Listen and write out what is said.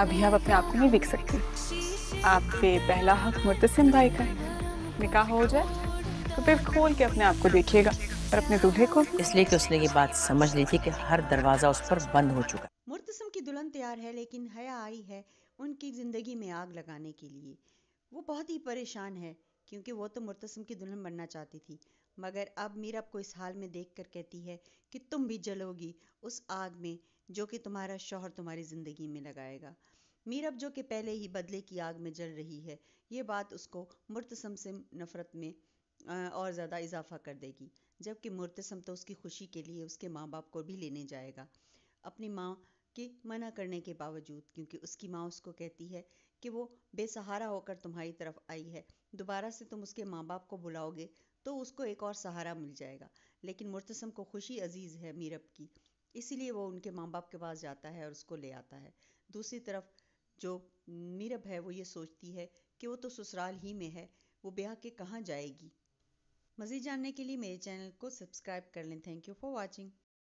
अभी आप अपने आप को नहीं बिक सकती आप वे पहला हक मुतसिम भाई का निकाह हो जाए तो फिर खोल के अपने आप को देखिएगा और अपने दूल्हे को इसलिए कि उसने ये बात समझ ली थी कि हर दरवाज़ा उस पर बंद हो चुका मुर्तसम की दुल्हन तैयार है लेकिन हया आई है उनकी ज़िंदगी में आग लगाने के लिए वो बहुत ही परेशान है क्योंकि वो तो मुर्तसम की दुल्हन बनना चाहती थी मगर अब मीरा को इस हाल में देख कर कहती है कि तुम भी जलोगी उस आग में जो कि तुम्हारा शौहर तुम्हारी ज़िंदगी में लगाएगा मीरब जो कि पहले ही बदले की आग में जल रही है ये बात उसको मुर्तसम से नफ़रत में और ज़्यादा इजाफा कर देगी जबकि मुर्तसम तो उसकी खुशी के लिए उसके माँ बाप को भी लेने जाएगा अपनी माँ कि मना करने के बावजूद क्योंकि उसकी माँ उसको कहती है कि वो बेसहारा होकर तुम्हारी तरफ आई है दोबारा से तुम उसके माँ बाप को बुलाओगे तो उसको एक और सहारा मिल जाएगा लेकिन मुर्तसम को खुशी अजीज़ है मीरब की इसीलिए वो उनके माँ बाप के पास जाता है और उसको ले आता है दूसरी तरफ जो मीरब है वो ये सोचती है कि वो तो ससुराल ही में है वो ब्याह के कहाँ जाएगी मज़ीद जानने के लिए मेरे चैनल को सब्सक्राइब कर लें थैंक यू फॉर वॉचिंग